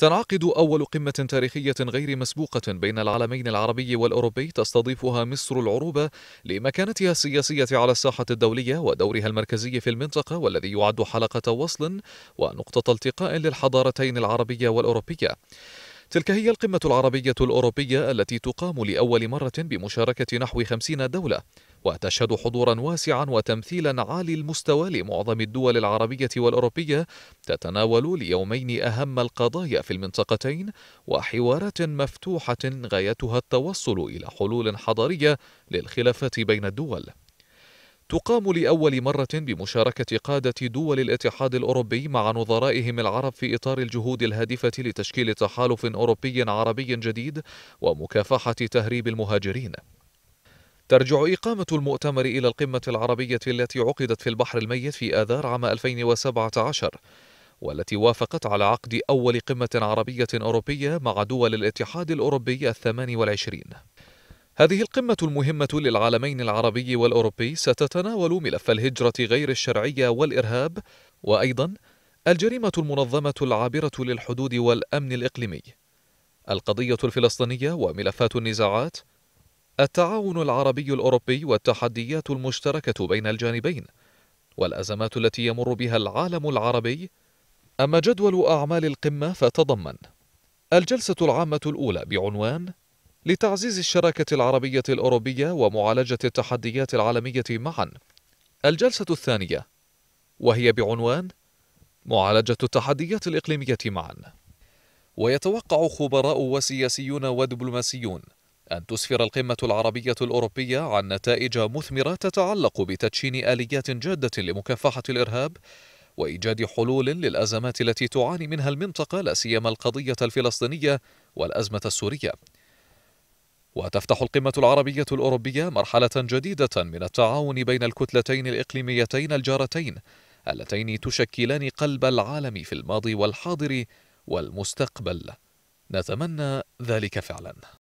تنعقد أول قمة تاريخية غير مسبوقة بين العالمين العربي والأوروبي تستضيفها مصر العروبة لمكانتها السياسية على الساحة الدولية ودورها المركزي في المنطقة والذي يعد حلقة وصل ونقطة التقاء للحضارتين العربية والأوروبية. تلك هي القمة العربية الأوروبية التي تقام لأول مرة بمشاركة نحو خمسين دولة وتشهد حضورا واسعا وتمثيلا عالي المستوى لمعظم الدول العربية والأوروبية تتناول ليومين أهم القضايا في المنطقتين وحوارات مفتوحة غايتها التوصل إلى حلول حضارية للخلافات بين الدول تقام لأول مرة بمشاركة قادة دول الاتحاد الأوروبي مع نظرائهم العرب في إطار الجهود الهادفة لتشكيل تحالف أوروبي عربي جديد ومكافحة تهريب المهاجرين ترجع إقامة المؤتمر إلى القمة العربية التي عقدت في البحر الميت في آذار عام 2017 والتي وافقت على عقد أول قمة عربية أوروبية مع دول الاتحاد الأوروبي الثمان والعشرين هذه القمة المهمة للعالمين العربي والأوروبي ستتناول ملف الهجرة غير الشرعية والإرهاب وأيضا الجريمة المنظمة العابرة للحدود والأمن الإقليمي القضية الفلسطينية وملفات النزاعات التعاون العربي الأوروبي والتحديات المشتركة بين الجانبين والأزمات التي يمر بها العالم العربي أما جدول أعمال القمة فتضمن الجلسة العامة الأولى بعنوان لتعزيز الشراكة العربية الأوروبية ومعالجة التحديات العالمية معا الجلسة الثانية وهي بعنوان معالجة التحديات الإقليمية معا ويتوقع خبراء وسياسيون ودبلوماسيون أن تسفر القمة العربية الأوروبية عن نتائج مثمرة تتعلق بتدشين آليات جادة لمكافحة الإرهاب وإيجاد حلول للأزمات التي تعاني منها المنطقة لا سيما القضية الفلسطينية والأزمة السورية وتفتح القمة العربية الأوروبية مرحلة جديدة من التعاون بين الكتلتين الإقليميتين الجارتين اللتين تشكلان قلب العالم في الماضي والحاضر والمستقبل نتمنى ذلك فعلا